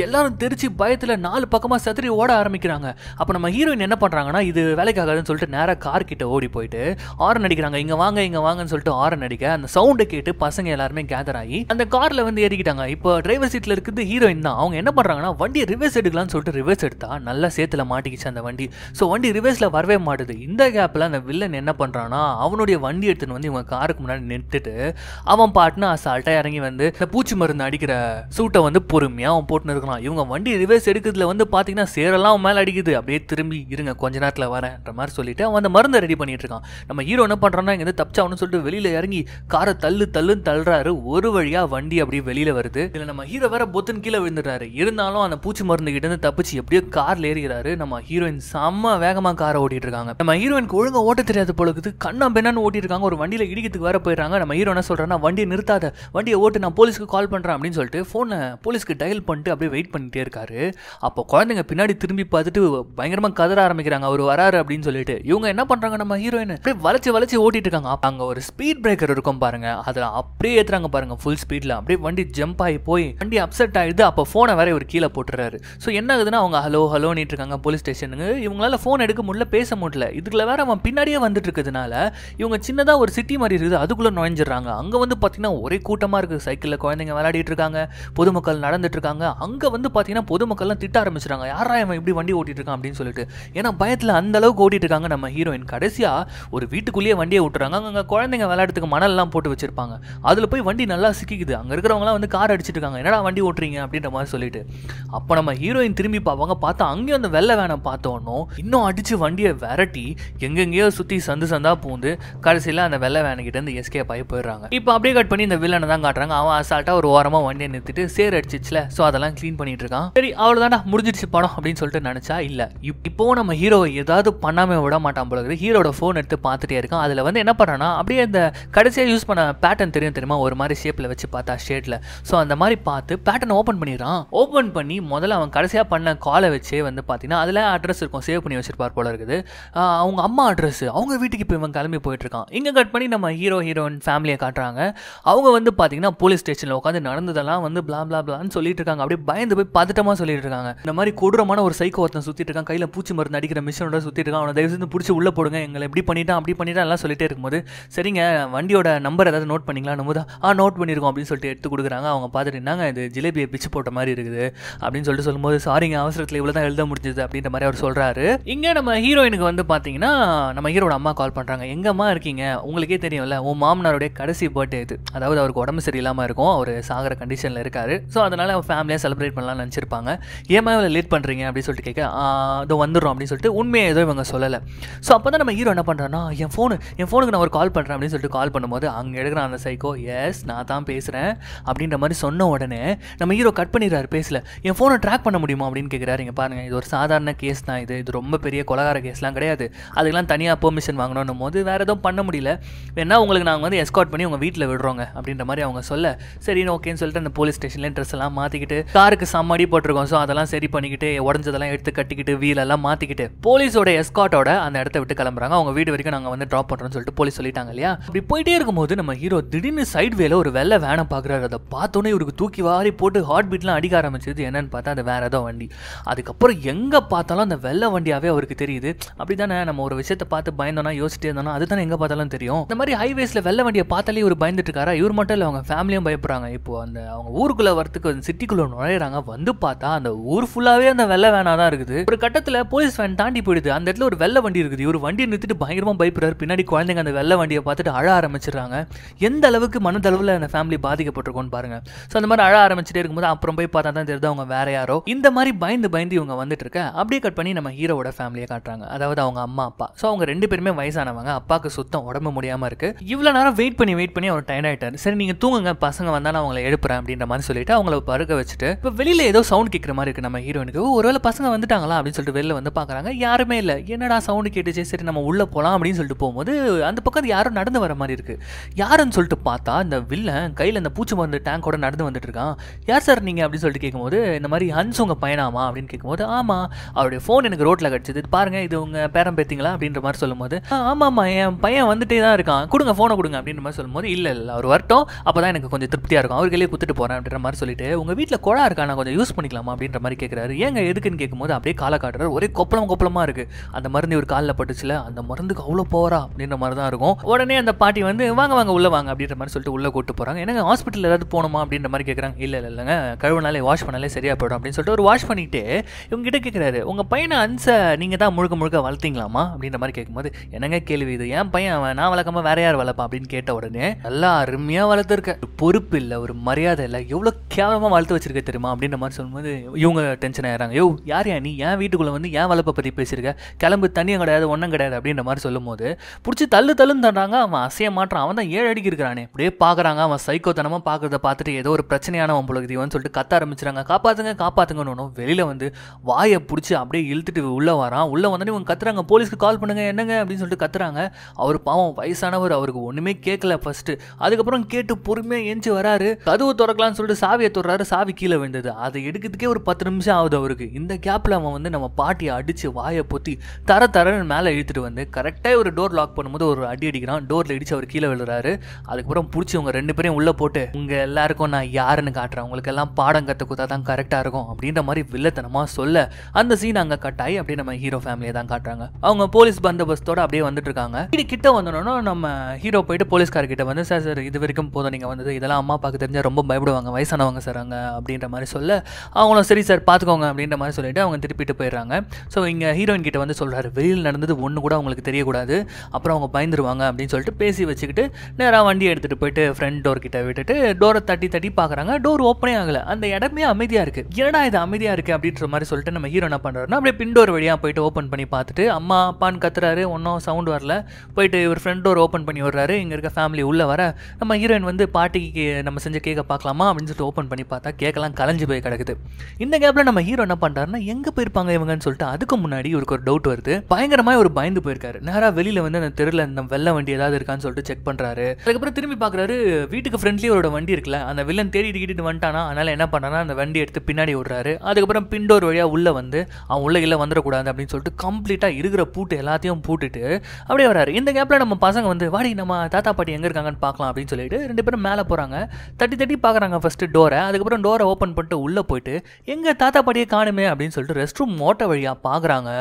எல்லாரும் தெரிச்சு பயத்தில் நாலு பக்கமாக சத்திரி ஓட ஆரம்பிக்கிறாங்க அப்போ நம்ம ஹீரோயின் என்ன பண்ணுறாங்கன்னா இது வேலைக்காகாதுன்னு சொல்லிட்டு நேராக கார் கிட்ட ஓடி போயிட்டு ஆரன் அடிக்கிறாங்க இங்கே வாங்க இங்கே வாங்கன்னு சொல்லிட்டு ஆரன் அடிக்க அந்த சவுண்டை கேட்டு பசங்க எல்லாருமே கேதர் ஆகி அந்த காரில் வந்து ஏறிக்கிட்டாங்க இப்போ டிரைவர் சீட்டில் இருக்குது ஹீரோயின் தான் அவங்க என்ன பண்ணுறாங்கன்னா வண்டி ரிவர்ஸ் எடுக்கலாம்னு சொல்லிட்டு ரிவர்ஸ் எடுத்தா நல்லா சேத்துல மாட்டிக்கிச்சு அந்த வண்டி ஸோ வண்டி ரிவர்ஸில் வரவே மாட்டுது இந்த கேப்பில் அந்த வில்ல வில்லன் என்ன பண்ணுறான்னா அவனுடைய வண்டி எடுத்துன்னு வந்து இவங்க காருக்கு முன்னாடி நின்றுட்டு அவன் பாட்டுன்னு அசால்ட்டாக இறங்கி வந்து இந்த பூச்சி மருந்து அடிக்கிற சூட்டை வந்து பொறுமையாக அவன் போட்டுன்னு இருக்கலாம் இவங்க வண்டி ரிவர்ஸ் எடுக்கிறதுல வந்து பார்த்தீங்கன்னா சேரெல்லாம் அவன் மேலே அடிக்குது அப்படியே திரும்பி இருங்க கொஞ்ச நேரத்தில் வரேன்ற மாதிரி சொல்லிட்டு அவன் அந்த மருந்தை ரெடி பண்ணிட்டு இருக்கான் நம்ம ஹீரோ என்ன பண்ணுறான்னா இங்கேருந்து தப்பிச்சாவனு சொல்லிட்டு வெளியில் இறங்கி காரை தள்ளு தள்ளுன்னு தள்ளுறாரு ஒரு வழியாக வண்டி அப்படியே வெளியில் வருது இல்லை நம்ம ஹீரோ வேற பொத்தன் கீழே விழுந்துடுறாரு இருந்தாலும் அந்த பூச்சி மருந்து கிட்டேருந்து தப்பிச்சு எப்படியோ கார்ல ஏறுகிறாரு நம்ம ஹீரோயின் செம்ம வேகமாக காரை ஓட்டிட்டு இருக்காங்க நம்ம ஹீரோயின் ஒழுங்காக ஓட்ட தெரியாது பொழுது கண்ணா பெண்ணான்னு ஓட்டிருக்காங்க ஒரு வண்டியில் இடிக்கிறதுக்கு வேற போயிடுறாங்க நம்ம ஹீரோ என்ன சொல்கிறேன்னா வண்டியை நிறுத்தாத வண்டியை ஓட்டு நான் போலீஸ்க்கு கால் பண்ணுறேன் அப்படின்னு சொல்லிட்டு ஃபோனை போலீஸ்க்கு டயல் பண்ணிட்டு அப்படியே வெயிட் பண்ணிட்டே இருக்காரு அப்போ குழந்தைங்க பின்னாடி திரும்பி பார்த்துட்டு பயங்கரமாக கதற ஆரம்பிக்கிறாங்க அவர் வராரு அப்படின்னு சொல்லிட்டு இவங்க என்ன பண்ணுறாங்க நம்ம ஹீரோயின் அப்படியே வளச்சி வளைச்சி ஓட்டிட்டு இருக்காங்க அங்கே ஒரு ஸ்பீட் பிரேக்கர் இருக்கும் பாருங்க அதில் அப்படியே ஏற்றுறாங்க பாருங்க ஃபுல் ஸ்பீடில் அப்படியே வண்டி ஜம்ப் ஆகி போய் வண்டி அப்செட் ஆகிடுது அப்போ ஃபோனை வேற ஒரு கீழே போட்டுறாரு ஸோ என்ன ஆகுதுன்னா அவங்க ஹலோ ஹலோன்னு இருக்காங்க போலீஸ் ஸ்டேஷனுக்கு இவங்களால ஃபோன் எடுக்க முடியல பேச முடியல இதுக்குள்ள வேற அவன் பின்னாடியே வந்துட்டு இருக்கிறதுனால இவங்க சின்னதாக ஒரு சிட்டி மாதிரி இருக்குது அதுக்குள்ளே நுழைஞ்சிடுறாங்க அங்கே வந்து பார்த்தீங்கன்னா ஒரே கூட்டமாக இருக்குது சைக்கிளில் குழந்தைங்க விளையாடிட்டு இருக்காங்க பொதுமக்கள் நடந்துட்டு இருக்காங்க அங்கே வந்து பார்த்தீங்கன்னா பொதுமக்கள்லாம் திட்ட ஆரம்பிச்சிருக்காங்க யாரா இவன் இப்படி வண்டி ஓட்டிட்டு இருக்கான் அப்படின்னு சொல்லிட்டு ஏன்னா பயத்தில் அந்த அளவுக்கு ஓட்டிட்டு இருக்காங்க நம்ம ஹீரோயின் கடைசியாக ஒரு வீட்டுக்குள்ளேயே வண்டியை விட்டுறாங்க அங்கே குழந்தைங்க விளையாடுறதுக்கு மணல்லாம் போட்டு வச்சிருப்பாங்க அதில் போய் வண்டி நல்லா சிக்கிக்குது அங்கே இருக்கிறவங்களாம் வந்து கார் அடிச்சிட்டு இருக்காங்க என்னடா வண்டி ஓட்டுறீங்க அப்படின்ற மாதிரி சொல்லிட்டு அப்போ நம்ம ஹீரோயின் திரும்பி பார்ப்பாங்க பார்த்தா அங்கேயும் அந்த வெள்ளை வேனை பார்த்தோன்னோ இன்னும் அடித்து வண்டியை விரட்டி எங்கெங்கேயோ சுற்றி சுற்றி சந்து சந்தாக பூந்து கடைசியில் அந்த வெள்ளை இருந்து எஸ்கேப் ஆகி போயிடுறாங்க இப்போ அப்படியே கட் பண்ணி இந்த வில்லனை தான் காட்டுறாங்க அவன் அசால்ட்டாக ஒரு ஓரமாக வண்டியை நிறுத்திட்டு சேர் அடிச்சிச்சுல ஸோ அதெல்லாம் க்ளீன் பண்ணிட்டு இருக்கான் சரி அவ்வளோதாண்டா முடிஞ்சிடுச்சு படம் அப்படின்னு சொல்லிட்டு நினச்சா இல்லை இப்போ நம்ம ஹீரோவை ஏதாவது பண்ணாமல் விட மாட்டான் போல இருக்குது ஹீரோட ஃபோன் எடுத்து பார்த்துட்டே இருக்கான் அதில் வந்து என்ன பண்ணுறான்னா அப்படியே இந்த கடைசியாக யூஸ் பண்ண பேட்டர்ன் தெரியும் தெரியுமா ஒரு மாதிரி ஷேப்பில் வச்சு பார்த்தா ஷேட்டில் ஸோ அந்த மாதிரி பார்த்து பேட்டர்ன் ஓப்பன் பண்ணிடுறான் ஓப்பன் பண்ணி முதல்ல அவன் கடைசியாக பண்ண காலை வச்சே வந்து பார்த்தீங்கன்னா அதில் அட்ரஸ் இருக்கும் சேவ் பண்ணி வச்சிருப்பார் போல இருக்குது அவங்க அம்மா அட்ரஸ் அவங்க வீட்டுக்கு இப்போ இவன் கிளம்பி போயிட்டுருக்கான் இங்கே கட் பண்ணி நம்ம ஹீரோ ஹீரோயின் ஃபேமிலியை காட்டுறாங்க அவங்க வந்து பார்த்தீங்கன்னா போலீஸ் ஸ்டேஷனில் உட்காந்து நடந்ததெல்லாம் வந்து பிளா பிளா பிளான்னு சொல்லிட்டு இருக்காங்க அப்படியே பயந்து போய் பதட்டமாக சொல்லிட்டு இருக்காங்க இந்த மாதிரி கொடூரமான ஒரு சைக்கோ ஒருத்தன் சுற்றிட்டு இருக்கான் கையில் பூச்சி மருந்து அடிக்கிற மிஷினோட சுற்றிட்டு இருக்கான் அவனை தயவுசெய்து பிடிச்சி உள்ளே போடுங்க எங்களை இப்படி பண்ணிட்டான் அப்படி பண்ணிட்டான் எல்லாம் சொல்லிட்டே இருக்கும்போது சரிங்க வண்டியோட நம்பர் ஏதாவது நோட் பண்ணிக்கலாம் நம்ம தான் ஆ நோட் பண்ணியிருக்கோம் அப்படின்னு சொல்லிட்டு எடுத்து கொடுக்குறாங்க அவங்க பார்த்துட்டு என்னங்க இது ஜிலேபியை பிச்சு போட்ட மாதிரி இருக்குது அப்படின்னு சொல்லிட்டு சொல்லும்போது சாரிங்க அவசரத்தில் இவ்வளோ தான் எழுத முடிஞ்சது அப்படின்ற மாதிரி அவர் சொல்கிறாரு இங்கே நம்ம ஹீரோயினுக்கு வந்து பார்த்தீங்கன்னா நம்ம ஹீரோ சமீரோட அம்மா கால் பண்ணுறாங்க எங்கம்மா இருக்கீங்க உங்களுக்கே தெரியும்ல உன் மாமனாருடைய கடைசி பர்த்டே இது அதாவது அவருக்கு உடம்பு சரியில்லாமல் இருக்கும் அவர் சாகிற கண்டிஷனில் இருக்கார் ஸோ அதனால் அவன் ஃபேமிலியாக செலிப்ரேட் பண்ணலாம்னு நினச்சிருப்பாங்க ஏமா இவ்வளோ லேட் பண்ணுறீங்க அப்படின்னு சொல்லிட்டு கேட்க அதை வந்துடும் அப்படின்னு சொல்லிட்டு உண்மையை எதுவும் இவங்க சொல்லலை ஸோ அப்போ தான் நம்ம ஹீரோ என்ன பண்ணுறோன்னா என் ஃபோனு என் ஃபோனுக்கு நான் ஒரு கால் பண்ணுறேன் அப்படின்னு சொல்லிட்டு கால் பண்ணும்போது அங்கே எடுக்கிற அந்த சைக்கோ எஸ் நான் தான் பேசுகிறேன் அப்படின்ற மாதிரி சொன்ன உடனே நம்ம ஹீரோ கட் பண்ணிடுறாரு பேசல என் ஃபோனை ட்ராக் பண்ண முடியுமா அப்படின்னு கேட்குறாரு இங்கே பாருங்கள் இது ஒரு சாதாரண கேஸ் தான் இது இது ரொம்ப பெரிய கொலகார கேஸ்லாம் கிடையாது அதுக்கெல்லாம் தனியாக அப்போ பர்மிஷன் வாங்கணும் போது வேறு எதுவும் பண்ண முடியல வேணால் உங்களுக்கு நாங்கள் வந்து எஸ்காட் பண்ணி உங்கள் வீட்டில் விடுறோங்க அப்படின்ற மாதிரி அவங்க சொல்ல சரி ஓகேன்னு சொல்லிட்டு அந்த போலீஸ் ஸ்டேஷன்ல ட்ரெஸ் எல்லாம் மாற்றிக்கிட்டு காருக்கு சம்மாடி போட்டிருக்கோம் ஸோ அதெல்லாம் சரி பண்ணிக்கிட்டு உடஞ்சதெல்லாம் எடுத்து கட்டிக்கிட்டு வீலெல்லாம் மாற்றிக்கிட்டு போலீஸோட எஸ்காட்டோட அந்த இடத்த விட்டு கிளம்புறாங்க அவங்க வீடு வரைக்கும் நாங்கள் வந்து ட்ராப் பண்ணுறோம்னு சொல்லிட்டு போலீஸ் சொல்லிட்டாங்க இல்லையா அப்படி போயிட்டே இருக்கும்போது நம்ம ஹீரோ திடீர்னு சைட் வேல ஒரு வெள்ளை வேனை பார்க்குறாரு அதை பார்த்தோன்னே இவருக்கு தூக்கி வாரி போட்டு ஹார்ட் பீட்லாம் அடிக்க ஆரம்பிச்சது என்னன்னு பார்த்தா அது வேறு ஏதோ வண்டி அதுக்கப்புறம் எங்கே பார்த்தாலும் அந்த வெள்ளை வண்டியாகவே அவருக்கு தெரியுது அப்படி தானே நம்ம ஒரு விஷயத்தை பார்த்து பயந்தோன்னா யோசிச்சிட்டே இருந்தோம் அதுதான் எங்க எங்கே பார்த்தாலும் தெரியும் இந்த மாதிரி ஹைவேஸில் வெள்ள வண்டியை பார்த்தாலே இவர் பயந்துட்டு இருக்காரா இவர் மட்டும் இல்லை அவங்க ஃபேமிலியும் பயப்படுறாங்க இப்போ அந்த அவங்க ஊருக்குள்ளே வரத்துக்கு சிட்டிக்குள்ளே நுழையிறாங்க வந்து பார்த்தா அந்த ஊர் ஃபுல்லாகவே அந்த வெள்ள வேனாக தான் இருக்குது ஒரு கட்டத்தில் போலீஸ் வேன் தாண்டி போயிடுது அந்த இடத்துல ஒரு வெள்ள வண்டி இருக்குது இவர் வண்டி நிறுத்திட்டு பயங்கரமாக பயப்படுறாரு பின்னாடி குழந்தைங்க அந்த வெள்ள வண்டியை பார்த்துட்டு அழ ஆரம்பிச்சிடுறாங்க எந்த அளவுக்கு மனதளவில் அந்த ஃபேமிலி பாதிக்கப்பட்டிருக்கோன்னு பாருங்க ஸோ அந்த மாதிரி அழ ஆரம்பிச்சுட்டே இருக்கும்போது அப்புறம் போய் பார்த்தா தான் தெரியுது அவங்க வேற யாரோ இந்த மாதிரி பயந்து பயந்து இவங்க வந்துட்டு இருக்க அப்படியே கட் பண்ணி நம்ம ஹீரோவோட ஃபேமிலியை காட்டுறாங்க அதாவது அவங்க அம்மா அப்பா ஸோ அவங்க ரெண்டு பேருமே வயசானவங்க அப்பாவுக்கு சுத்தம் உடம்பு முடியாமல் இருக்குது இவ்வளோ நேரம் வெயிட் பண்ணி வெயிட் பண்ணி அவர் டயர்ட் ஆகிட்டார் சரி நீங்கள் தூங்குங்க பசங்க வந்தாலும் அவங்கள எழுப்புறேன் அப்படின்ற மாதிரி சொல்லிட்டு அவங்கள பருக்க வச்சுட்டு இப்போ வெளியில் ஏதோ சவுண்ட் கேட்குற மாதிரி இருக்குது நம்ம ஹீரோனுக்கு ஒருவேளை பசங்க வந்துட்டாங்களா அப்படின்னு சொல்லிட்டு வெளில வந்து பார்க்குறாங்க யாருமே இல்லை என்னடா சவுண்டு கேட்டுச்சு சரி நம்ம உள்ளே போகலாம் அப்படின்னு சொல்லிட்டு போகும்போது அந்த பக்கம் யாரும் நடந்து வர மாதிரி இருக்குது யாருன்னு சொல்லிட்டு பார்த்தா இந்த வில்லன் கையில் அந்த பூச்சி மருந்து டேங்கோட நடந்து வந்துட்டு இருக்கான் யார் சார் நீங்கள் அப்படின்னு சொல்லிட்டு கேட்கும்போது இந்த மாதிரி ஹன்ஸ் உங்கள் பயணாமா அப்படின்னு கேட்கும்போது ஆமாம் அவருடைய ஃபோன் எனக்கு ரோட்டில் கிடச்சிது பாருங்கள் இது உங்கள் பேரம் பேத்திங்களா அப்படின்ற மாதிரி சொல்லும்போது போது ஆமா என் பையன் வந்துட்டே தான் இருக்கான் கொடுங்க ஃபோனை கொடுங்க அப்படின்ற மாதிரி சொல்லும்போது இல்லை இல்லை அவர் வரட்டும் அப்போ தான் எனக்கு கொஞ்சம் திருப்தியாக இருக்கும் அவர் கையிலே கொடுத்துட்டு போகிறேன் அப்படின்ற மாதிரி சொல்லிட்டு உங்கள் வீட்டில் குழா இருக்கா நான் கொஞ்சம் யூஸ் பண்ணிக்கலாமா அப்படின்ற மாதிரி கேட்குறாரு ஏங்க எதுக்குன்னு கேட்கும்போது அப்படியே காலை காட்டுறாரு ஒரே கொப்பளம் கொப்பளமா இருக்குது அந்த மருந்து ஒரு காலில் பட்டுச்சுல அந்த மருந்துக்கு அவ்வளோ போகிறா அப்படின்ற மாதிரி தான் இருக்கும் உடனே அந்த பாட்டி வந்து வாங்க வாங்க உள்ளே வாங்க அப்படின்ற மாதிரி சொல்லிட்டு உள்ளே கூட்டு போகிறாங்க எனக்கு ஹாஸ்பிட்டல் ஏதாவது போகணுமா அப்படின்ற மாதிரி கேட்குறாங்க இல்லை இல்லை இல்லைங்க கழுவுனாலே வாஷ் பண்ணாலே சரியாக போயிடும் அப்படின்னு சொல்லிட்டு ஒரு வாஷ் பண்ணிட்டு கிட்ட கேட்குறாரு உங்கள் பையனை அன்ச நீங்கள் தான் முழுக்க முழுக்க வளர்த்தீங்களாமா அப்படின்ற மாதிரி கேட்கும்போது என்னங்க கேள்வி இது ஏன் பையன் அவன் நான் வளர்க்காம வேற யார் வளர்ப்பான் அப்படின்னு கேட்ட உடனே நல்லா அருமையாக வளர்த்துருக்கேன் பொறுப்பு இல்லை ஒரு மரியாதை இல்லை எவ்வளோ கேவலமாக வளர்த்து வச்சிருக்க தெரியுமா அப்படின்ற மாதிரி சொல்லும்போது இவங்க டென்ஷன் ஆகிறாங்க யோ யார் யா நீ ஏன் வீட்டுக்குள்ளே வந்து ஏன் வளர்ப்பை பற்றி பேசியிருக்க கிளம்பு தண்ணியும் கிடையாது ஒன்றும் கிடையாது அப்படின்ற மாதிரி சொல்லும்போது பிடிச்சி தள்ளு தள்ளுன்னு தர்றாங்க அவன் அசைய மாட்டான் அவன் தான் ஏழு அடிக்கு இருக்கிறானே அப்படியே பார்க்குறாங்க அவன் சைக்கோத்தனமாக பார்க்குறத பார்த்துட்டு ஏதோ ஒரு பிரச்சனையான அவன் பொழுது இவன் சொல்லிட்டு கத்த ஆரம்பிச்சிருக்காங்க காப்பாற்றுங்க காப்பாத்துங்கன்னு வெளியில் வந்து வாயை பிடிச்சி அப்படியே இழுத்துட்டு உள்ளே வரான் உள்ளே வந்துட்டு இவங்க கத்துறாங்க போலீஸ்க்கு கால் பண்ணுங்க என்னங்க அப்படின்னு சொல்லிட்டு கத்துறாங்க அவர் பாவம் வயசானவர் அவருக்கு ஒன்றுமே கேட்கல ஃபஸ்ட்டு அதுக்கப்புறம் கேட்டு பொறுமையாக ஏஞ்சி வராரு கதவு திறக்கலாம்னு சொல்லிட்டு சாவியை தொடர்றாரு சாவி கீழே விழுந்தது அதை எடுக்கிறதுக்கே ஒரு பத்து நிமிஷம் ஆகுது அவருக்கு இந்த கேப்பில் அவன் வந்து நம்ம பாட்டியை அடித்து வாயை பொத்தி தர தரன்னு மேலே இழுத்துட்டு வந்து கரெக்டாக ஒரு டோர் லாக் பண்ணும்போது ஒரு அடி அடிக்கிறான் டோரில் இடிச்சு அவர் கீழே விழுறாரு அதுக்கப்புறம் பிடிச்சி அவங்க ரெண்டு பேரையும் உள்ளே போட்டு உங்கள் எல்லாருக்கும் நான் யாருன்னு காட்டுறேன் உங்களுக்கு எல்லாம் பாடம் கற்று கொடுத்தா தான் கரெக்டாக இருக்கும் அப்படின்ற மாதிரி வில்லத்தனமாக சொல்ல அந்த சீன் அங்கே கட்டாயி அப்படி அப்படியே நம்ம ஹீரோ ஃபேமிலியை தான் காட்டுறாங்க அவங்க போலீஸ் பந்தோபஸ்த் கோஷத்தோட அப்படியே வந்துட்டு இருக்காங்க வீடு கிட்ட வந்தோன்னா நம்ம ஹீரோ போயிட்டு போலீஸ்கார்கிட்ட வந்து சார் சார் இது வரைக்கும் போதும் நீங்க வந்தது இதெல்லாம் அம்மா அப்பாவுக்கு தெரிஞ்சா ரொம்ப பயப்படுவாங்க வயசானவங்க சார் அங்கே அப்படின்ற மாதிரி சொல்ல அவங்களும் சரி சார் பார்த்துக்கோங்க அப்படின்ற மாதிரி சொல்லிட்டு அவங்க திருப்பிட்டு போயிடுறாங்க ஸோ இங்க ஹீரோயின் கிட்ட வந்து சொல்றாரு வெளியில் நடந்தது ஒன்று கூட அவங்களுக்கு தெரியக்கூடாது அப்புறம் அவங்க பயந்துருவாங்க அப்படின்னு சொல்லிட்டு பேசி வச்சுக்கிட்டு நேராக வண்டியை எடுத்துட்டு போயிட்டு ஃப்ரண்ட் டோர் கிட்ட விட்டுட்டு டோரை தட்டி தட்டி பார்க்குறாங்க டோர் ஓப்பனே ஆகலை அந்த இடமே அமைதியாக இருக்கு ஏன்னா இது அமைதியாக இருக்கு அப்படின்ற மாதிரி சொல்லிட்டு நம்ம ஹீரோ என்ன பண்றாருன்னா அப்படியே பின்டோர் வழியாக போயிட்டு ஓப்பன் பண்ணி பார்த்துட்டு அம்மா அப்பான்னு கத்துறாரு ஒன்றும் சவுண்ட் வரல போயிட்டு இவர் ஃப்ரெண்ட் டோர் ஓப்பன் பண்ணி விடுறாரு இங்கே இருக்க ஃபேமிலி உள்ளே வர நம்ம ஹீரோயின் வந்து பாட்டிக்கு நம்ம செஞ்ச கேக்கை பார்க்கலாமா அப்படின்னு சொல்லிட்டு ஓப்பன் பண்ணி பார்த்தா கேக்கெல்லாம் கலைஞ்சு போய் கிடக்குது இந்த கேப்பில் நம்ம ஹீரோ என்ன பண்ணுறாருன்னா எங்கே போயிருப்பாங்க இவங்கன்னு சொல்லிட்டு அதுக்கு முன்னாடி இவருக்கு ஒரு டவுட் வருது பயங்கரமாக ஒரு பயந்து போயிருக்காரு நேராக வெளியில் வந்து அந்த தெருவில் அந்த வெள்ள வண்டி ஏதாவது இருக்கான்னு சொல்லிட்டு செக் பண்ணுறாரு அதுக்கப்புறம் திரும்பி பார்க்குறாரு வீட்டுக்கு ஃப்ரெண்ட்லி அவரோட வண்டி இருக்குல்ல அந்த வில்லன் தேடி திக்கிட்டு வந்துட்டானா அதனால் என்ன பண்ணானா அந்த வண்டி எடுத்து பின்னாடி விடுறாரு அதுக்கப்புறம் பின்டோர் வழியாக உள்ளே வந்து அவன் உள்ள இல்லை வந்துடக்கூடாது அப்படின்னு சொல்லிட்டு கம்ப்ளீட்டாக இருக்கிற பூட்டு எல்லாத்தையும் பூட்டு விட்டுட்டு அப்படியே வராரு இந்த கேப்பில் நம்ம பசங்க வந்து வாடி நம்ம தாத்தா பாட்டி எங்கே இருக்காங்கன்னு பார்க்கலாம் அப்படின்னு சொல்லிட்டு ரெண்டு பேரும் மேலே போகிறாங்க தட்டி தட்டி பார்க்குறாங்க ஃபஸ்ட்டு டோரை அதுக்கப்புறம் டோரை ஓப்பன் பண்ணிட்டு உள்ளே போயிட்டு எங்கள் தாத்தா பாட்டியை காணுமே அப்படின்னு சொல்லிட்டு ரெஸ்ட் ரூம் மோட்டை வழியாக பார்க்குறாங்க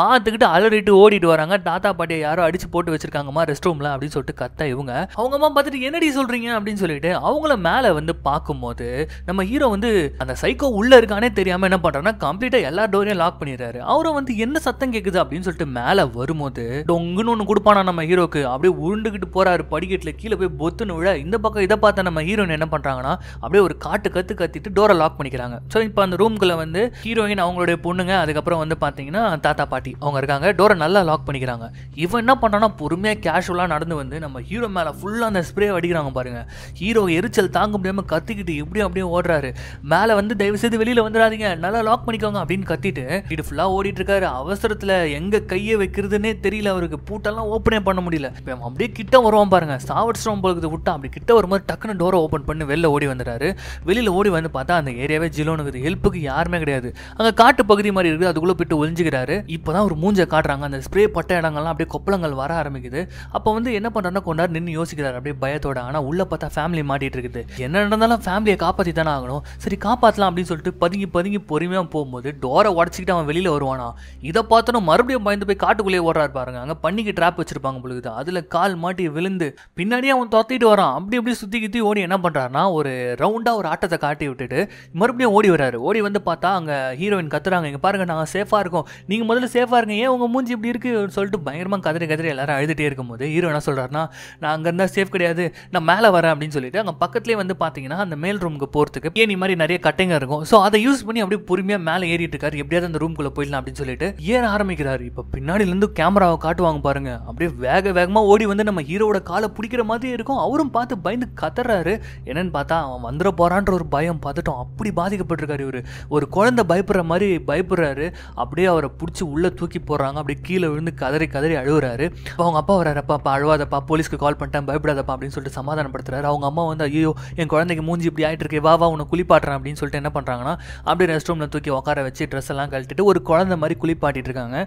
பார்த்துக்கிட்டு அலறிட்டு ஓடிட்டு வராங்க தாத்தா பாட்டியை யாரோ அடிச்சு போட்டு வச்சிருக்காங்கம்மா ரெஸ்ட் ரூம்ல அப்படின்னு சொல்லிட்டு கத்த இவங்க அவங்க அம்மா பார்த்துட்டு என்னடி சொல்றீங்க அப்படின்னு சொல்லிட்டு அவங்கள மேலே வந்து பார்க்கும்போது நம்ம ஹீரோ வந்து அந்த சைக்கோ உள்ள இருக்கானே தெரியாம என்ன பண்றாருன்னா கம்ப்ளீட்டா எல்லா டோரையும் லாக் பண்ணிடுறாரு அவரும் வந்து என்ன சத்தம் கேட்குது அப்படின்னு சொல்லிட்டு மேலே வரும்போது டொங்குன்னு ஒன்று கொடுப்பானா நம்ம ஹீரோக்கு அப்படியே உருண்டுகிட்டு போறாரு படிக்கட்டில் கீழே போய் பொத்துன்னு விழ இந்த பக்கம் இதை பார்த்த நம்ம ஹீரோயின் என்ன பண்ணுறாங்கன்னா அப்படியே ஒரு காட்டு கத்து கத்திட்டு டோரை லாக் பண்ணிக்கிறாங்க ஸோ இப்போ அந்த ரூம்குள்ளே வந்து ஹீரோயின் அவங்களுடைய பொண்ணுங்க அதுக்கப்புறம் வந்து பார்த்தீங்கன்னா தாத்தா பாட்டி அவங்க இருக்காங்க டோரை நல்லா லாக் பண்ணிக்கிறாங்க இவன் என்ன பண்ணான்னா பொறுமையாக கேஷுவலாக நடந்து வந்து நம்ம ஹீரோ மேலே ஃபுல்லாக அந்த ஸ்ப்ரே அடிக்கிறாங்க பாருங்க ஹீரோ எரிச்சல் தாங்க முடியாமல் கத்திக்கிட்டு இப்படி அப்படியே ஓடுறாரு மேலே வந்து தயவு செய்து வெளியில் வந்துடாதீங்க நல்லா லாக் பண்ணிக்கோங்க அப்படின்னு கத்திட்டு வீடு ஃபுல்லாக ஓடிட்டு இருக்காரு அவசரத்தில் எங்கே கையை வைக்கிறதுனே தெரியும் தெரியல அவருக்கு பூட்டெல்லாம் ஓப்பனே பண்ண முடியல இப்போ அப்படியே கிட்ட வருவான் பாருங்க சாவடிச்சிடும் போகிறது விட்டா அப்படி கிட்ட வரும்போது டக்குன்னு டோரை ஓப்பன் பண்ணி வெளில ஓடி வந்துடுறாரு வெளியில் ஓடி வந்து பார்த்தா அந்த ஏரியாவே ஜிலோன்னு இருக்குது ஹெல்ப்புக்கு யாருமே கிடையாது அங்கே காட்டு பகுதி மாதிரி இருக்குது அதுக்குள்ளே போயிட்டு ஒழிஞ்சிக்கிறாரு இப்போ தான் ஒரு மூஞ்சை காட்டுறாங்க அந்த ஸ்ப்ரே பட்ட இடங்கள்லாம் அப்படியே கொப்பளங்கள் வர ஆரம்பிக்குது அப்போ வந்து என்ன பண்ணுறாருன்னா கொண்டாரு நின்று யோசிக்கிறாரு அப்படியே பயத்தோட ஆனால் உள்ளே பார்த்தா ஃபேமிலி மாட்டிட்டு இருக்குது என்ன நடந்தாலும் ஃபேமிலியை காப்பாற்றி தானே ஆகணும் சரி காப்பாற்றலாம் அப்படின்னு சொல்லிட்டு பதுங்கி பதுங்கி பொறுமையாக போகும்போது டோரை உடச்சிக்கிட்டு அவன் வெளியில் வருவானா இதை பார்த்தோன்னா மறுபடியும் பயந்து போய் காட்டுக்குள்ளேயே ஓடுறாரு பாருங்க அங்கே பண்ணிக்கு ட்ராப் வச்சுருப்பாங்க பொழுது அதில் கால் மாட்டி விழுந்து பின்னாடியே அவன் துரத்திட்டு வரான் அப்படி அப்படி சுற்றி கித்தி ஓடி என்ன பண்ணுறாருனா ஒரு ரவுண்டாக ஒரு ஆட்டத்தை காட்டி விட்டுட்டு மறுபடியும் ஓடி வராரு ஓடி வந்து பார்த்தா அங்கே ஹீரோயின் கத்துறாங்க இங்கே பாருங்கள் நாங்கள் சேஃபாக இருக்கோம் நீங்கள் முதல்ல சேஃபாக இருங்க ஏன் உங்கள் மூஞ்சி இப்படி இருக்குன்னு சொல்லிட்டு பயங்கரமாக கதறி கதறி எல்லாரும் அழுதுகிட்டே இருக்கும்போது ஹீரோ என்ன சொல்கிறாருன்னா நான் அங்கே இருந்தால் சேஃப் கிடையாது நான் மேலே வரேன் அப்படின்னு சொல்லிட்டு அங்கே பக்கத்துலேயே வந்து பார்த்தீங்கன்னா அந்த மேல் ரூமுக்கு போகிறதுக்கு இந்த மாதிரி நிறைய கட்டைங்க இருக்கும் ஸோ அதை யூஸ் பண்ணி அப்படியே பொறுமையாக மேலே ஏறிட்டு இருக்காரு எப்படியாவது அந்த ரூம்குள்ளே போயிடலாம் அப்படின்னு சொல்லிட்டு ஏற ஆரம்பிக்கிறாரு இப்போ பின்னாடியிலேருந்து கேமரா கேமராவை காட்டுவாங்க பாருங்க அப்படியே வேக வேகமாக ஓடி வந்து நம்ம ஹீரோட காலை பிடிக்கிற மாதிரி இருக்கும் அவரும் பார்த்து பயந்து கத்துறாரு என்னன்னு பார்த்தா அவன் வந்துட போகிறான்ற ஒரு பயம் பார்த்துட்டோம் அப்படி பாதிக்கப்பட்டிருக்காரு இவர் ஒரு குழந்தை பயப்படுற மாதிரி பயப்படுறாரு அப்படியே அவரை பிடிச்சி உள்ளே தூக்கி போடுறாங்க அப்படியே கீழே விழுந்து கதறி கதறி அழுகுறாரு அவங்க அப்பா வராரப்பா அப்பா அழுவாதப்பா போலீஸ்க்கு கால் பண்ணிட்டேன் பயப்படாதப்பா அப்படின்னு சொல்லிட்டு சமாதானப்படுத்துறாரு அவங்க அம்மா வந்து ஐயோ என் குழந்தைக்கு மூஞ்சி இப்படி ஆயிட்டு இருக்கே வா வா உன்னை குளிப்பாட்டுறேன் அப்படின்னு சொல்லிட்டு என்ன பண்ணுறாங்கன்னா அப்படியே ரெஸ்ட் ரூமில் தூக்கி உட்கார வச்சு ட்ரெஸ் எல்லாம் கழட்டிட்டு ஒரு குழந்தை மாதிரி குளிப்பாட்டிட்டு இருக்காங்க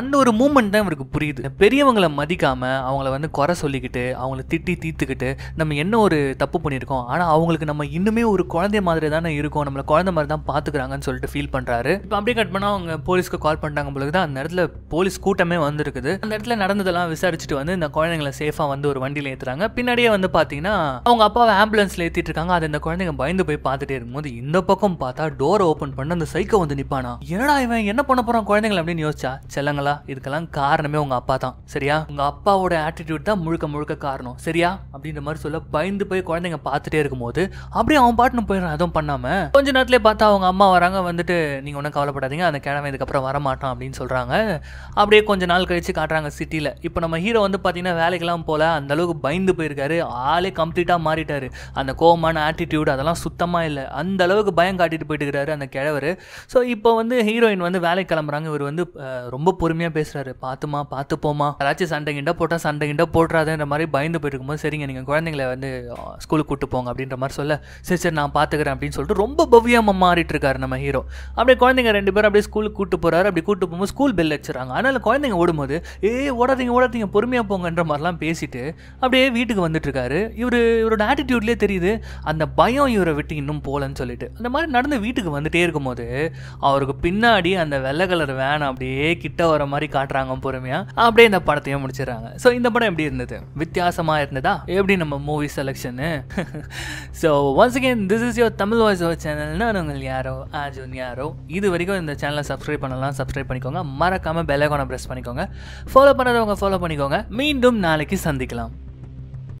அந்த ஒரு மூமெண்ட் தான் இவருக்கு புரியுது பெரியவங்களை மதிக்காமல் அவங்கள வந்து குறை சொல்லிக்கிட்டு அவங்கள திட்டி தீர்த்துக்கிட்டு நம்ம என்ன ஒரு தப்பு பண்ணியிருக்கோம் ஆனால் அவங்களுக்கு நம்ம இன்னுமே ஒரு குழந்தை மாதிரி தானே இருக்கோம் நம்மளை குழந்தை மாதிரி தான் பார்த்துக்கிறாங்கன்னு சொல்லிட்டு ஃபீல் பண்ணுறாரு இப்போ அப்படியே கட் பண்ணால் அவங்க போலீஸ்க்கு கால் பண்ணிட்டாங்க பொழுது தான் அந்த இடத்துல போலீஸ் கூட்டமே வந்திருக்குது அந்த இடத்துல நடந்ததெல்லாம் விசாரிச்சுட்டு வந்து இந்த குழந்தைங்களை சேஃபாக வந்து ஒரு வண்டியில் ஏற்றுறாங்க பின்னாடியே வந்து பார்த்தீங்கன்னா அவங்க அப்பாவை ஆம்புலன்ஸில் ஏற்றிட்டு இருக்காங்க அது இந்த குழந்தைங்க பயந்து போய் பார்த்துட்டே இருக்கும்போது இந்த பக்கம் பார்த்தா டோரை ஓப்பன் பண்ண அந்த சைக்கோ வந்து நிற்பானா என்னடா இவன் என்ன பண்ண போகிறான் குழந்தைங்களை அப்படின்னு யோசிச்சா செல்லங்களா இதுக்கெல்லாம் காரணமே காரணமே உங்கள் அப்பா தான் சரியா உங்கள் அப்பாவோட ஆட்டிடியூட் தான் முழுக்க முழுக்க காரணம் சரியா அப்படின்ற மாதிரி சொல்ல பயந்து போய் குழந்தைங்க பார்த்துட்டே இருக்கும்போது அப்படியே அவன் பாட்டுன்னு போயிடுறான் எதுவும் பண்ணாமல் கொஞ்ச நேரத்துலேயே பார்த்தா அவங்க அம்மா வராங்க வந்துட்டு நீங்கள் ஒன்றும் கவலைப்படாதீங்க அந்த கிழமை இதுக்கப்புறம் வரமாட்டான் அப்படின்னு சொல்கிறாங்க அப்படியே கொஞ்ச நாள் கழித்து காட்டுறாங்க சிட்டியில் இப்போ நம்ம ஹீரோ வந்து பார்த்தீங்கன்னா வேலைக்கெல்லாம் போல அந்த அளவுக்கு பயந்து போயிருக்காரு ஆளே கம்ப்ளீட்டாக மாறிட்டாரு அந்த கோபமான ஆட்டிடியூட் அதெல்லாம் சுத்தமாக இல்லை அந்த அளவுக்கு பயம் காட்டிட்டு போயிட்டு இருக்கிறாரு அந்த கிழவர் ஸோ இப்போ வந்து ஹீரோயின் வந்து வேலைக்கு கிளம்புறாங்க இவர் வந்து ரொம்ப பொறுமையாக பேசுறாரு பார்த்துமா பார்த்துப்போமா யாராச்சும் சண்டை கிண்ட போட்டால் சண்டை கிண்ட போடுறாதுன்ற மாதிரி பயந்து போயிட்டு இருக்கும்போது சரிங்க நீங்கள் குழந்தைங்கள வந்து ஸ்கூலுக்கு கூட்டு போங்க அப்படின்ற மாதிரி சொல்ல சரி சரி நான் பார்த்துக்கிறேன் அப்படின்னு சொல்லிட்டு ரொம்ப பவ்யமாக மாறிட்டு இருக்காரு நம்ம ஹீரோ அப்படியே குழந்தைங்க ரெண்டு பேரும் அப்படியே ஸ்கூலுக்கு கூப்பிட்டு போகிறாரு அப்படி கூட்டு போகும்போது ஸ்கூல் பெல் வச்சுறாங்க அதனால் குழந்தைங்க ஓடும்போது ஏ ஓடாதீங்க ஓடாதீங்க பொறுமையாக போங்கன்ற மாதிரிலாம் பேசிட்டு அப்படியே வீட்டுக்கு வந்துட்டு இருக்காரு இவர் இவரோட ஆட்டிடியூட்லேயே தெரியுது அந்த பயம் இவரை விட்டு இன்னும் போகலன்னு சொல்லிட்டு அந்த மாதிரி நடந்து வீட்டுக்கு வந்துட்டே இருக்கும்போது அவருக்கு பின்னாடி அந்த வெள்ளை கலர் வேன் அப்படியே கிட்ட வர மாதிரி காட்டுறாங்க பொறுமையாக பார்த்தீங்கன்னா அப்படியே இந்த படத்தையும் முடிச்சிடறாங்க ஸோ இந்த படம் எப்படி இருந்தது வித்தியாசமாக இருந்ததா எப்படி நம்ம movie selection so once again this is your Tamil voice சேனல்னா உங்கள் யாரோ ஆஜுன் யாரோ இது வரைக்கும் இந்த சேனலை சப்ஸ்கிரைப் பண்ணலாம் சப்ஸ்கிரைப் பண்ணிக்கோங்க மறக்காமல் பெல்லைக்கான ப்ரெஸ் பண்ணிக்கோங்க ஃபாலோ பண்ணுறவங்க ஃபாலோ பண்ணிக்கோங்க மீண்டும் நாளைக்கு சந்திக்கலாம்